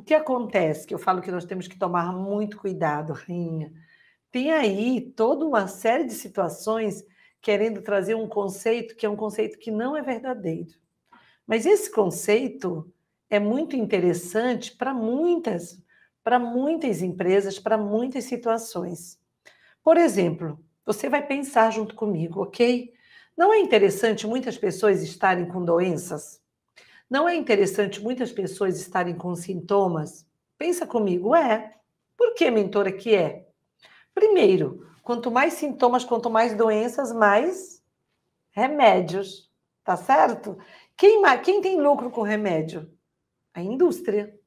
O que acontece? Que eu falo que nós temos que tomar muito cuidado, Rinha. Tem aí toda uma série de situações querendo trazer um conceito que é um conceito que não é verdadeiro. Mas esse conceito é muito interessante para muitas, para muitas empresas, para muitas situações. Por exemplo, você vai pensar junto comigo, ok? Não é interessante muitas pessoas estarem com doenças? Não é interessante muitas pessoas estarem com sintomas? Pensa comigo, é. Por que, mentora, que é? Primeiro, quanto mais sintomas, quanto mais doenças, mais remédios, tá certo? Quem, quem tem lucro com remédio? A indústria.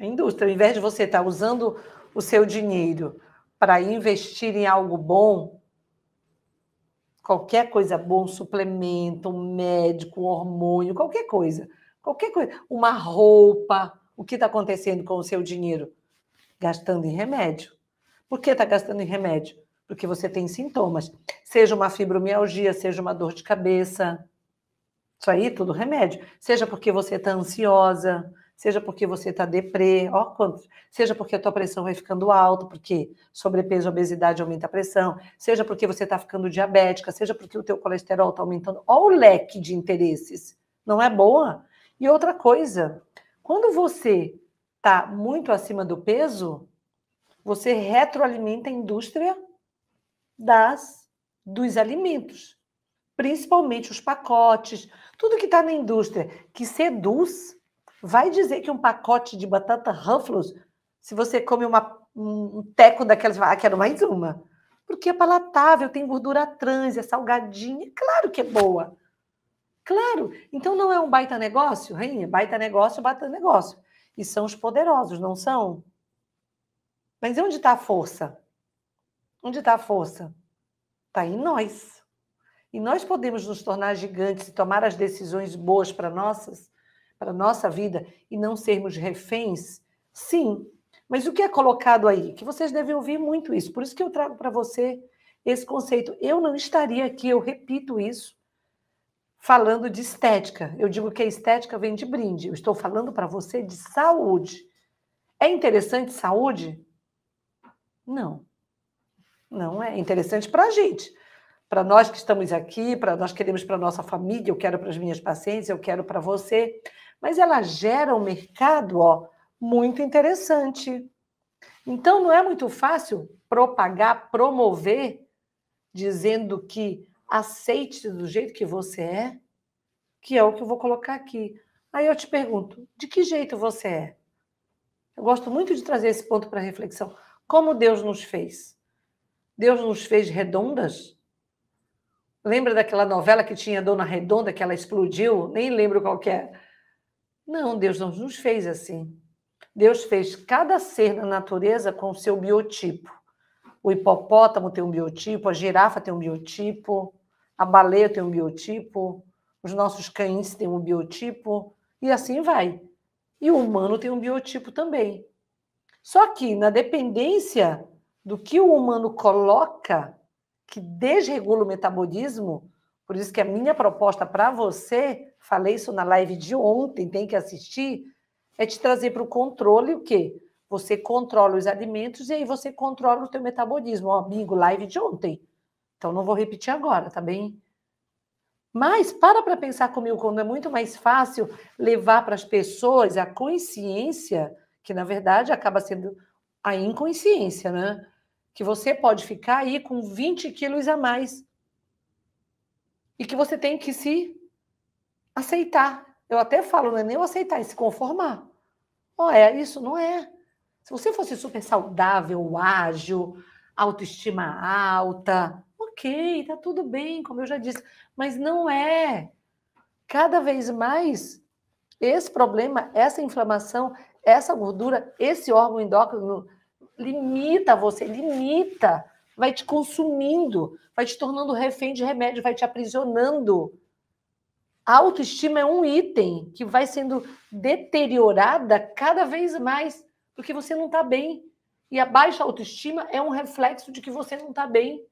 A indústria, ao invés de você estar tá usando o seu dinheiro para investir em algo bom, qualquer coisa boa, um suplemento, um médico, um hormônio, qualquer coisa. Qualquer coisa, uma roupa, o que está acontecendo com o seu dinheiro? Gastando em remédio. Por que está gastando em remédio? Porque você tem sintomas. Seja uma fibromialgia, seja uma dor de cabeça. Isso aí, tudo remédio. Seja porque você está ansiosa, seja porque você está deprê, ó, quanto, seja porque a tua pressão vai ficando alta, porque sobrepeso, obesidade aumenta a pressão, seja porque você está ficando diabética, seja porque o teu colesterol está aumentando, ó o leque de interesses, não é boa? E outra coisa, quando você está muito acima do peso, você retroalimenta a indústria das dos alimentos, principalmente os pacotes, tudo que está na indústria que seduz Vai dizer que um pacote de batata Ruffles, se você come uma, um teco daquelas, ah, quero mais uma. Porque é palatável, tem gordura trans, é salgadinha, é claro que é boa. Claro. Então não é um baita negócio, rainha? É baita negócio, baita negócio. E são os poderosos, não são? Mas onde está a força? Onde está a força? Está em nós. E nós podemos nos tornar gigantes e tomar as decisões boas para nossas para a nossa vida e não sermos reféns? Sim, mas o que é colocado aí? Que vocês devem ouvir muito isso. Por isso que eu trago para você esse conceito. Eu não estaria aqui, eu repito isso, falando de estética. Eu digo que a estética vem de brinde. Eu estou falando para você de saúde. É interessante saúde? Não. Não é interessante para a gente. Para nós que estamos aqui, para nós queremos para nossa família, eu quero para as minhas pacientes, eu quero para você mas ela gera um mercado ó, muito interessante. Então, não é muito fácil propagar, promover, dizendo que aceite do jeito que você é, que é o que eu vou colocar aqui. Aí eu te pergunto, de que jeito você é? Eu gosto muito de trazer esse ponto para reflexão. Como Deus nos fez? Deus nos fez redondas? Lembra daquela novela que tinha Dona Redonda, que ela explodiu? Nem lembro qual que é. Não, Deus não nos fez assim. Deus fez cada ser na natureza com o seu biotipo. O hipopótamo tem um biotipo, a girafa tem um biotipo, a baleia tem um biotipo, os nossos cães têm um biotipo, e assim vai. E o humano tem um biotipo também. Só que na dependência do que o humano coloca, que desregula o metabolismo, por isso que a minha proposta para você, falei isso na live de ontem, tem que assistir, é te trazer para o controle o quê? Você controla os alimentos e aí você controla o teu metabolismo. Ó, amigo, live de ontem. Então não vou repetir agora, tá bem? Mas para para pensar comigo quando é muito mais fácil levar para as pessoas a consciência, que na verdade acaba sendo a inconsciência, né? Que você pode ficar aí com 20 quilos a mais e que você tem que se aceitar. Eu até falo, não é nem aceitar, é se conformar. Não é isso, não é. Se você fosse super saudável, ágil, autoestima alta, ok, tá tudo bem, como eu já disse, mas não é. Cada vez mais esse problema, essa inflamação, essa gordura, esse órgão endócrino limita você, limita vai te consumindo, vai te tornando refém de remédio, vai te aprisionando. A autoestima é um item que vai sendo deteriorada cada vez mais, porque você não está bem. E a baixa autoestima é um reflexo de que você não está bem.